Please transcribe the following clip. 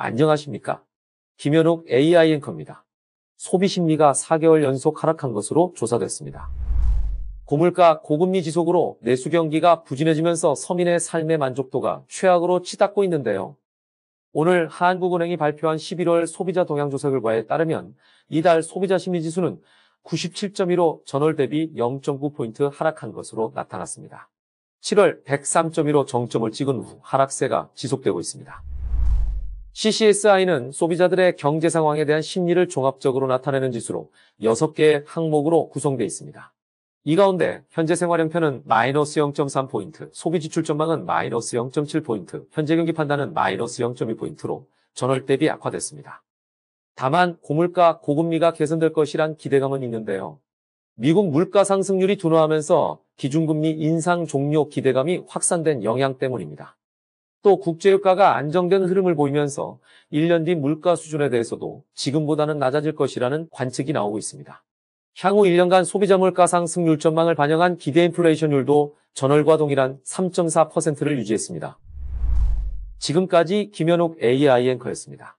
안녕하십니까? 김현욱 AI 앵커입니다. 소비 심리가 4개월 연속 하락한 것으로 조사됐습니다. 고물가 고금리 지속으로 내수 경기가 부진해지면서 서민의 삶의 만족도가 최악으로 치닫고 있는데요. 오늘 한국은행이 발표한 11월 소비자 동향 조사 결과에 따르면 이달 소비자 심리 지수는 97.1로 전월 대비 0.9포인트 하락한 것으로 나타났습니다. 7월 103.1로 정점을 찍은 후 하락세가 지속되고 있습니다. CCSI는 소비자들의 경제 상황에 대한 심리를 종합적으로 나타내는 지수로 6개의 항목으로 구성되어 있습니다. 이 가운데 현재 생활형편은 마이너스 0.3포인트, 소비지출 전망은 마이너스 0.7포인트, 현재 경기 판단은 마이너스 0.2포인트로 전월 대비 악화됐습니다. 다만 고물가, 고금리가 개선될 것이란 기대감은 있는데요. 미국 물가 상승률이 둔화하면서 기준금리 인상 종료 기대감이 확산된 영향 때문입니다. 또 국제유가가 안정된 흐름을 보이면서 1년 뒤 물가 수준에 대해서도 지금보다는 낮아질 것이라는 관측이 나오고 있습니다. 향후 1년간 소비자 물가 상승률 전망을 반영한 기대 인플레이션율도 전월과 동일한 3.4%를 유지했습니다. 지금까지 김현욱 AI 앵커였습니다.